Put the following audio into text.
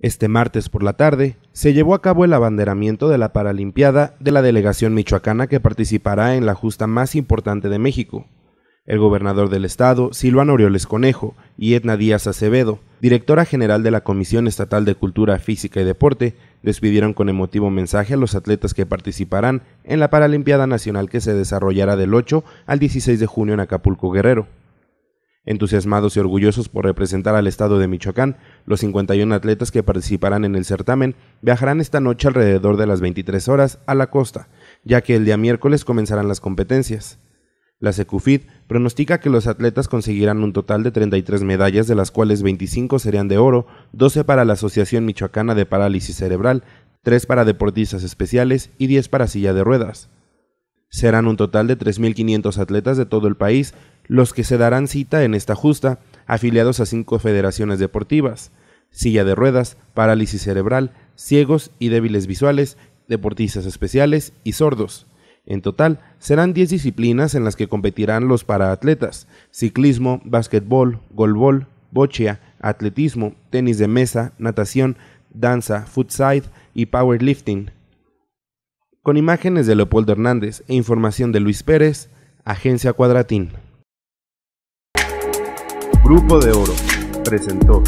Este martes por la tarde se llevó a cabo el abanderamiento de la Paralimpiada de la delegación michoacana que participará en la justa más importante de México. El gobernador del estado, Silvano Orioles Conejo, y Edna Díaz Acevedo, directora general de la Comisión Estatal de Cultura Física y Deporte, despidieron con emotivo mensaje a los atletas que participarán en la Paralimpiada Nacional que se desarrollará del 8 al 16 de junio en Acapulco Guerrero. Entusiasmados y orgullosos por representar al estado de Michoacán, los 51 atletas que participarán en el certamen viajarán esta noche alrededor de las 23 horas a la costa, ya que el día miércoles comenzarán las competencias. La Secufid pronostica que los atletas conseguirán un total de 33 medallas, de las cuales 25 serían de oro, 12 para la Asociación Michoacana de Parálisis Cerebral, 3 para deportistas especiales y 10 para silla de ruedas. Serán un total de 3.500 atletas de todo el país los que se darán cita en esta justa, afiliados a cinco federaciones deportivas silla de ruedas, parálisis cerebral, ciegos y débiles visuales, deportistas especiales y sordos. En total, serán 10 disciplinas en las que competirán los paraatletas: ciclismo, básquetbol, golbol, bochea, atletismo, tenis de mesa, natación, danza, footside y powerlifting. Con imágenes de Leopoldo Hernández e información de Luis Pérez, Agencia Cuadratín. Grupo de Oro presentó